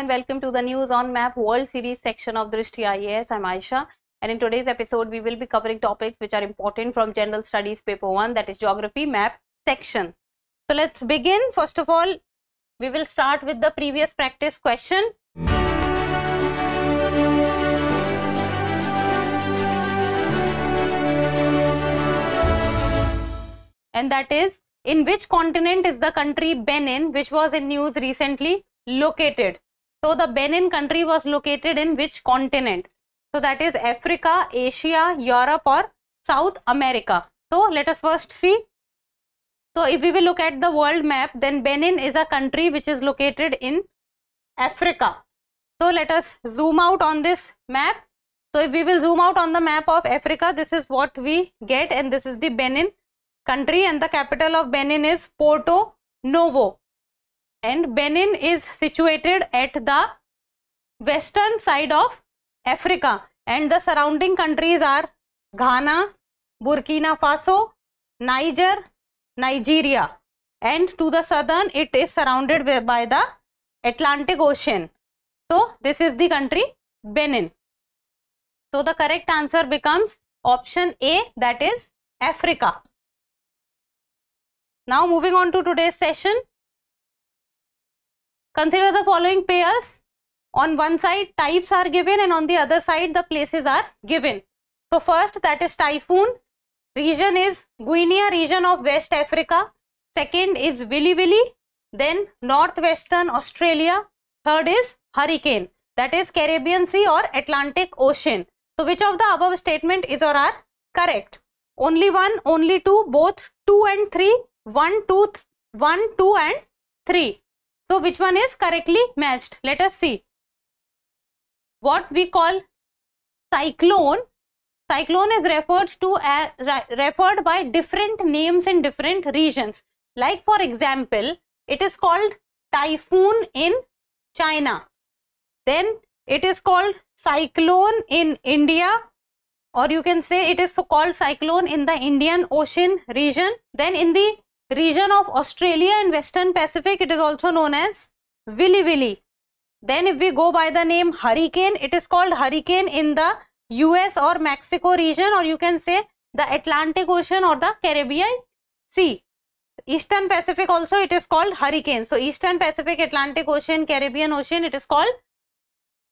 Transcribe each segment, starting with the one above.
and welcome to the News on Map World Series section of Drishti IAS. I'm Aisha and in today's episode we will be covering topics which are important from General Studies Paper 1 that is Geography Map section. So let's begin. First of all, we will start with the previous practice question. And that is, in which continent is the country Benin, which was in news recently, located. So the Benin country was located in which continent? So that is Africa, Asia, Europe or South America. So let us first see. So if we will look at the world map, then Benin is a country which is located in Africa. So let us zoom out on this map. So if we will zoom out on the map of Africa, this is what we get and this is the Benin country and the capital of Benin is Porto Novo and Benin is situated at the western side of Africa and the surrounding countries are Ghana, Burkina Faso, Niger, Nigeria and to the southern it is surrounded by the Atlantic Ocean. So, this is the country Benin. So, the correct answer becomes option A that is Africa. Now, moving on to today's session. Consider the following pairs. On one side, types are given and on the other side, the places are given. So, first that is typhoon. Region is Guinea region of West Africa. Second is Willy Willy. Then Northwestern Australia. Third is hurricane. That is Caribbean Sea or Atlantic Ocean. So, which of the above statement is or are correct? Only one, only two, both 2 and three, one two, one two and 3. So, which one is correctly matched? Let us see. What we call cyclone. Cyclone is referred to referred by different names in different regions. Like for example, it is called typhoon in China. Then it is called cyclone in India or you can say it is so called cyclone in the Indian Ocean region. Then in the region of Australia and Western Pacific, it is also known as Willy Willy. Then if we go by the name hurricane, it is called hurricane in the US or Mexico region or you can say the Atlantic Ocean or the Caribbean Sea. Eastern Pacific also it is called hurricane. So Eastern Pacific, Atlantic Ocean, Caribbean Ocean it is called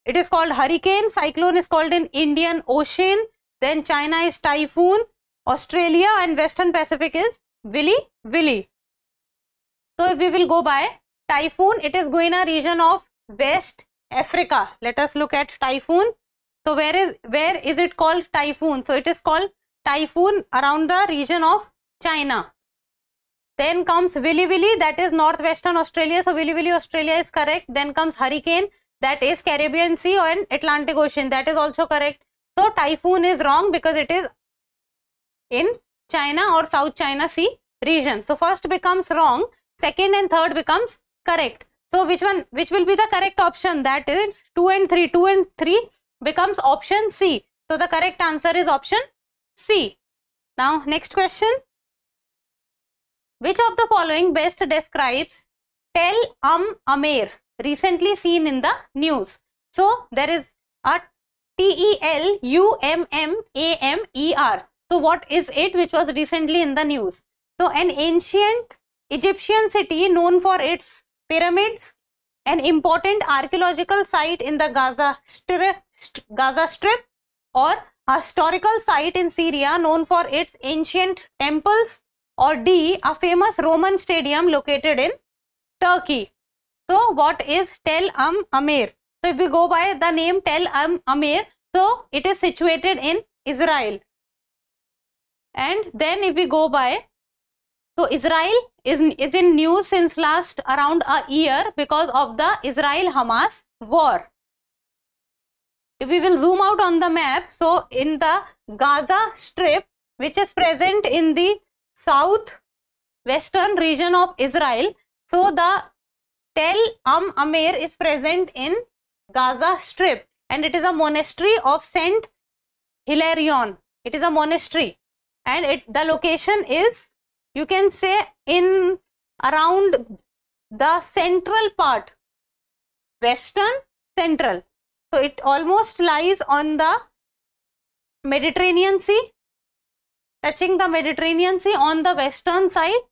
it is called hurricane. Cyclone is called in Indian Ocean. Then China is typhoon. Australia and Western Pacific is Willy Willy. So if we will go by typhoon, it is Guiana region of West Africa. Let us look at typhoon. So where is where is it called typhoon? So it is called typhoon around the region of China. Then comes Willy Willy that is northwestern Australia. So Willy Willy Australia is correct. Then comes hurricane that is Caribbean Sea and Atlantic Ocean that is also correct. So typhoon is wrong because it is in China or South China Sea region. So, first becomes wrong, second and third becomes correct. So, which one, which will be the correct option that is 2 and 3, 2 and 3 becomes option C. So, the correct answer is option C. Now, next question. Which of the following best describes Tel Am Amer recently seen in the news? So, there is a T E L U M M A M E R. So what is it which was recently in the news? So an ancient Egyptian city known for its pyramids, an important archaeological site in the Gaza Strip, Gaza Strip or a historical site in Syria known for its ancient temples or D, a famous Roman stadium located in Turkey. So what is Tel Am Amir? So if we go by the name Tel Am Amir, so it is situated in Israel and then if we go by so Israel is, is in news since last around a year because of the Israel-Hamas war. If we will zoom out on the map, so in the Gaza Strip, which is present in the southwestern region of Israel, so the Tel Am Amir is present in Gaza Strip and it is a monastery of Saint Hilarion. It is a monastery and it the location is you can say in around the central part western central so it almost lies on the mediterranean sea touching the mediterranean sea on the western side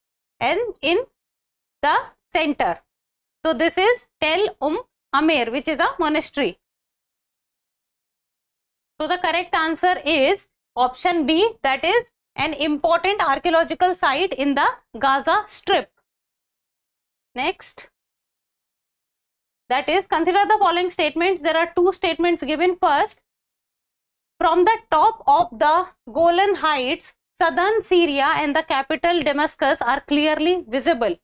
and in the center so this is tel um Amir, which is a monastery so the correct answer is option b that is an important archaeological site in the Gaza Strip. Next, that is consider the following statements. There are two statements given first. From the top of the Golan Heights, southern Syria and the capital Damascus are clearly visible.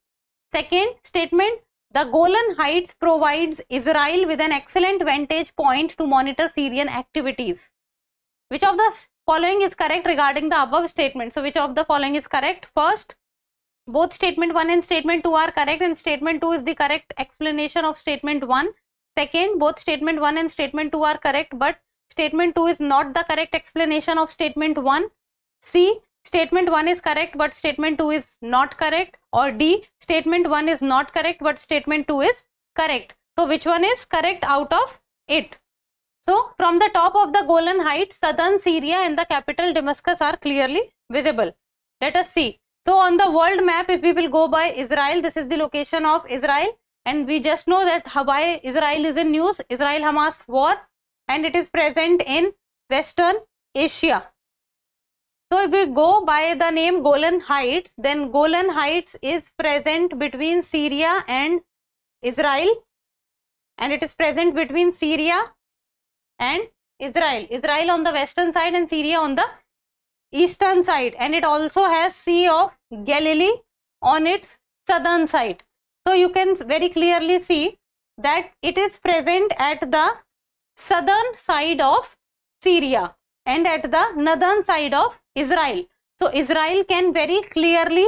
Second statement, the Golan Heights provides Israel with an excellent vantage point to monitor Syrian activities. Which of the following is correct regarding the above statement. So, which of the following is correct? First, both statement 1 and statement 2 are correct and statement 2 is the correct explanation of statement 1. Second, both statement 1 and statement 2 are correct but statement 2 is not the correct explanation of statement 1. C, statement 1 is correct but statement 2 is not correct or D, statement 1 is not correct but statement 2 is correct. So, which one is correct out of it? So, from the top of the Golan Heights, southern Syria and the capital Damascus are clearly visible. Let us see. So, on the world map, if we will go by Israel, this is the location of Israel and we just know that Hawaii, Israel is in news, Israel-Hamas war and it is present in Western Asia. So, if we go by the name Golan Heights, then Golan Heights is present between Syria and Israel and it is present between Syria and Israel. Israel on the western side and Syria on the eastern side and it also has Sea of Galilee on its southern side. So, you can very clearly see that it is present at the southern side of Syria and at the northern side of Israel. So, Israel can very clearly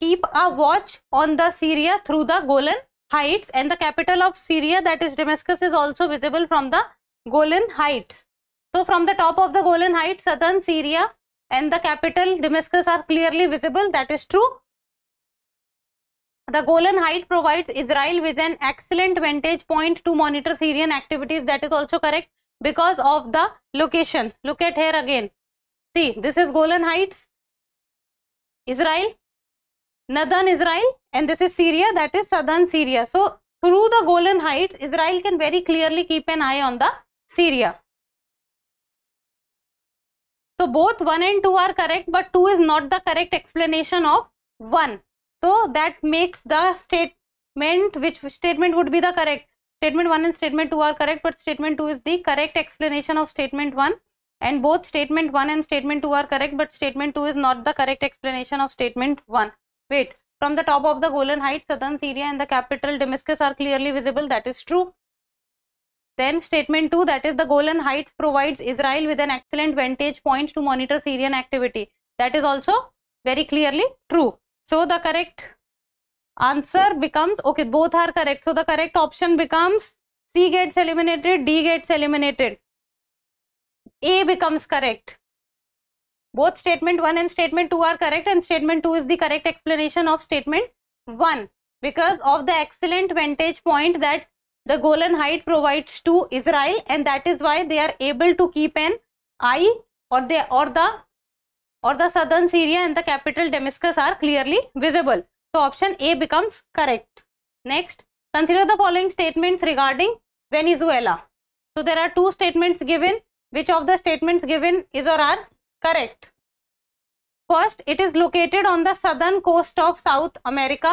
keep a watch on the Syria through the Golan Heights and the capital of Syria that is Damascus is also visible from the Golan Heights. So from the top of the Golan Heights, southern Syria and the capital Damascus are clearly visible. That is true. The Golan Height provides Israel with an excellent vantage point to monitor Syrian activities. That is also correct because of the location. Look at here again. See, this is Golan Heights, Israel, northern Israel and this is Syria that is southern Syria. So, through the Golan Heights, Israel can very clearly keep an eye on the Syria. So both 1 and 2 are correct but 2 is not the correct explanation of 1. So that makes the statement which statement would be the correct. Statement 1 and statement 2 are correct but statement 2 is the correct explanation of statement 1 and both statement 1 and statement 2 are correct but statement 2 is not the correct explanation of statement 1. Wait, from the top of the Golan Heights, southern Syria and the capital Damascus are clearly visible that is true. Then statement 2 that is the Golan Heights provides Israel with an excellent vantage point to monitor Syrian activity. That is also very clearly true. So the correct answer becomes okay both are correct. So the correct option becomes C gets eliminated, D gets eliminated. A becomes correct. Both statement 1 and statement 2 are correct and statement 2 is the correct explanation of statement 1 because of the excellent vantage point that the Golan Height provides to Israel and that is why they are able to keep an eye or the or the or the southern Syria and the capital Damascus are clearly visible. So option A becomes correct. Next, consider the following statements regarding Venezuela. So there are two statements given. Which of the statements given is or are correct? First, it is located on the southern coast of South America.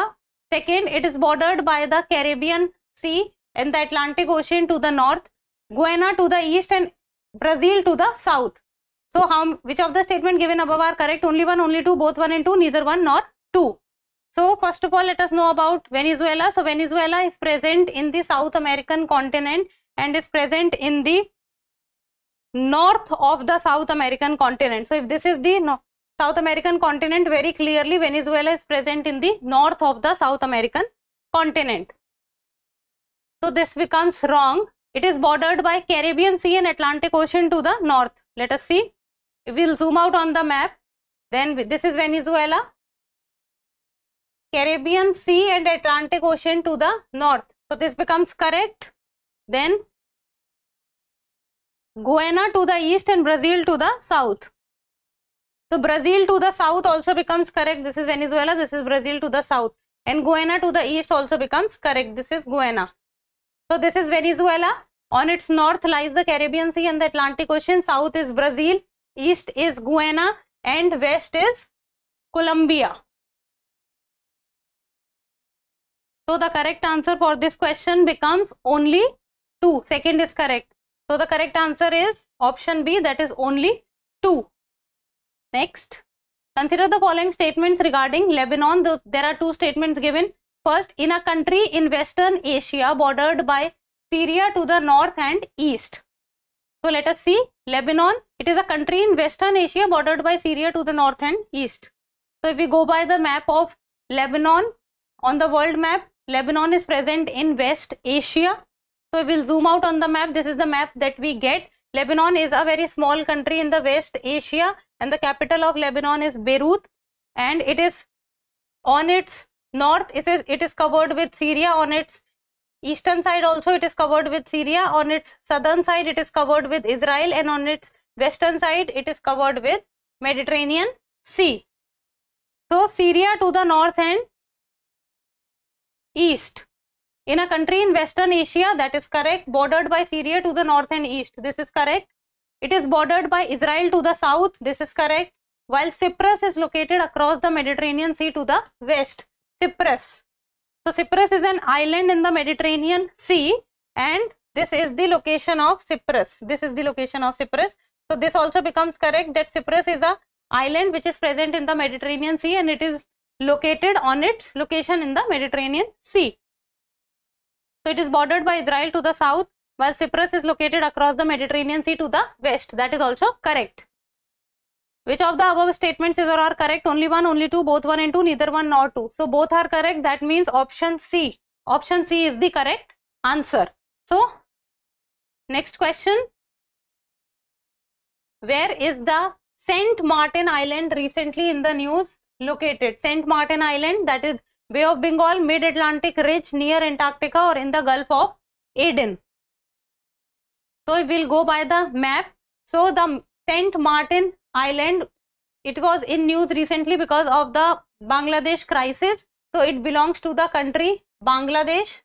Second, it is bordered by the Caribbean Sea and the Atlantic Ocean to the north, Guyana to the east and Brazil to the south. So, how which of the statement given above are correct? Only one, only two, both one and two, neither one nor two. So, first of all, let us know about Venezuela. So, Venezuela is present in the South American continent and is present in the north of the South American continent. So, if this is the South American continent, very clearly Venezuela is present in the north of the South American continent. So this becomes wrong. It is bordered by Caribbean Sea and Atlantic Ocean to the north. Let us see. we will zoom out on the map, then this is Venezuela. Caribbean Sea and Atlantic Ocean to the north. So this becomes correct. Then Guyana to the east and Brazil to the south. So Brazil to the south also becomes correct. This is Venezuela. This is Brazil to the south. And Guyana to the east also becomes correct. This is Guyana. So this is Venezuela. On its north lies the Caribbean Sea and the Atlantic Ocean. South is Brazil, east is Guyana and west is Colombia. So the correct answer for this question becomes only 2. Second is correct. So the correct answer is option B that is only 2. Next, consider the following statements regarding Lebanon. There are two statements given. First, in a country in Western Asia bordered by Syria to the north and east. So let us see Lebanon. It is a country in Western Asia bordered by Syria to the north and east. So if we go by the map of Lebanon on the world map, Lebanon is present in West Asia. So we will zoom out on the map. This is the map that we get. Lebanon is a very small country in the West Asia and the capital of Lebanon is Beirut and it is on its north it is, it is covered with Syria on its eastern side also it is covered with Syria on its southern side it is covered with Israel and on its western side it is covered with Mediterranean Sea. So Syria to the north and east in a country in western Asia that is correct bordered by Syria to the north and east this is correct it is bordered by Israel to the south this is correct while Cyprus is located across the Mediterranean Sea to the west Cyprus. So, Cyprus is an island in the Mediterranean Sea and this is the location of Cyprus. This is the location of Cyprus. So, this also becomes correct that Cyprus is a island which is present in the Mediterranean Sea and it is located on its location in the Mediterranean Sea. So, it is bordered by Israel to the south while Cyprus is located across the Mediterranean Sea to the west. That is also correct. Which of the above statements is or are correct? Only one, only two, both one and two, neither one nor two. So both are correct. That means option C. Option C is the correct answer. So next question. Where is the Saint Martin Island recently in the news located? Saint Martin Island that is Bay of Bengal, mid-Atlantic ridge near Antarctica or in the Gulf of Aden. So we will go by the map. So the Saint Martin island it was in news recently because of the Bangladesh crisis so it belongs to the country Bangladesh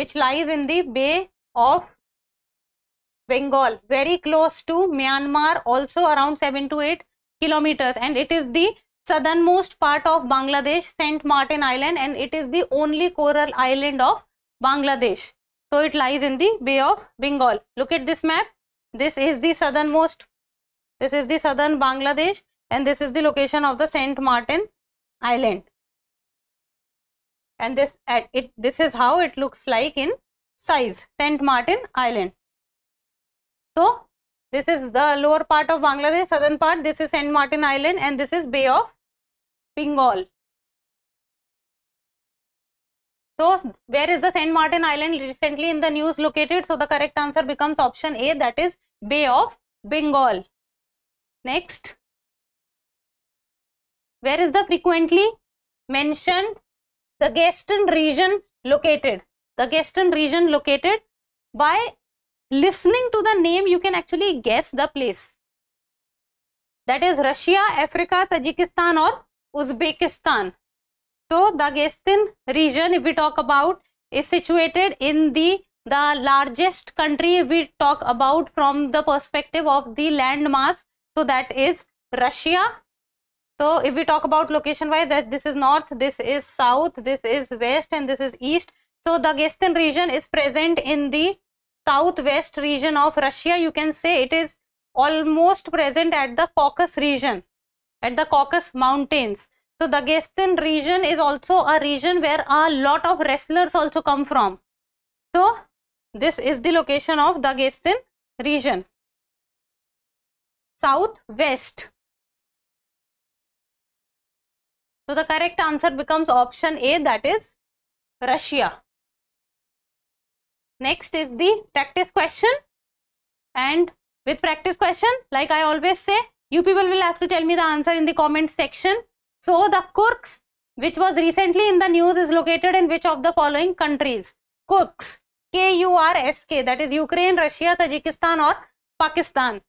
which lies in the bay of Bengal very close to Myanmar also around 7 to 8 kilometers and it is the southernmost part of Bangladesh St. Martin Island and it is the only coral island of Bangladesh. So it lies in the Bay of Bengal. Look at this map. This is the southernmost, this is the southern Bangladesh and this is the location of the Saint Martin Island. And this, at it, this is how it looks like in size, Saint Martin Island. So, this is the lower part of Bangladesh, southern part, this is Saint Martin Island and this is Bay of Bengal. So, where is the St. Martin Island recently in the news located? So, the correct answer becomes option A that is Bay of Bengal. Next, where is the frequently mentioned the Gaston region located? The Gaston region located by listening to the name you can actually guess the place. That is Russia, Africa, Tajikistan or Uzbekistan. So the Gaston region, if we talk about, is situated in the the largest country we talk about from the perspective of the landmass. So that is Russia. So if we talk about location wise, that this is north, this is south, this is west, and this is east. So the Gaston region is present in the southwest region of Russia. You can say it is almost present at the Caucasus region, at the Caucasus mountains. So the Dagestan region is also a region where a lot of wrestlers also come from. So this is the location of the Dagestan region. Southwest. So the correct answer becomes option A that is Russia. Next is the practice question and with practice question like I always say you people will have to tell me the answer in the comment section So the Kursk, which was recently in the news, is located in which of the following countries? Kursk, K-U-R-S-K, that is Ukraine, Russia, Tajikistan or Pakistan.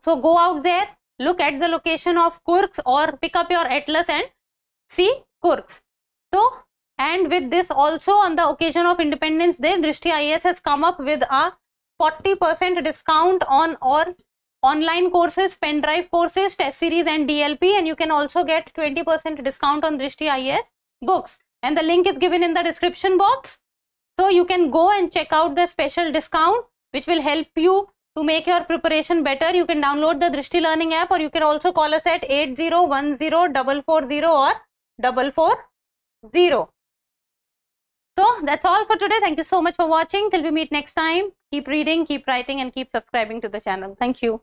So go out there, look at the location of Kursk or pick up your atlas and see Kursk. So and with this also on the occasion of Independence Day, Drishti IAS has come up with a 40% discount on all online courses, pen drive courses, test series and DLP and you can also get 20% discount on Drishti IAS books and the link is given in the description box. So you can go and check out the special discount which will help you to make your preparation better. You can download the Drishti Learning app or you can also call us at 8010440 or 440. So that's all for today. Thank you so much for watching. Till we meet next time, keep reading, keep writing and keep subscribing to the channel. Thank you.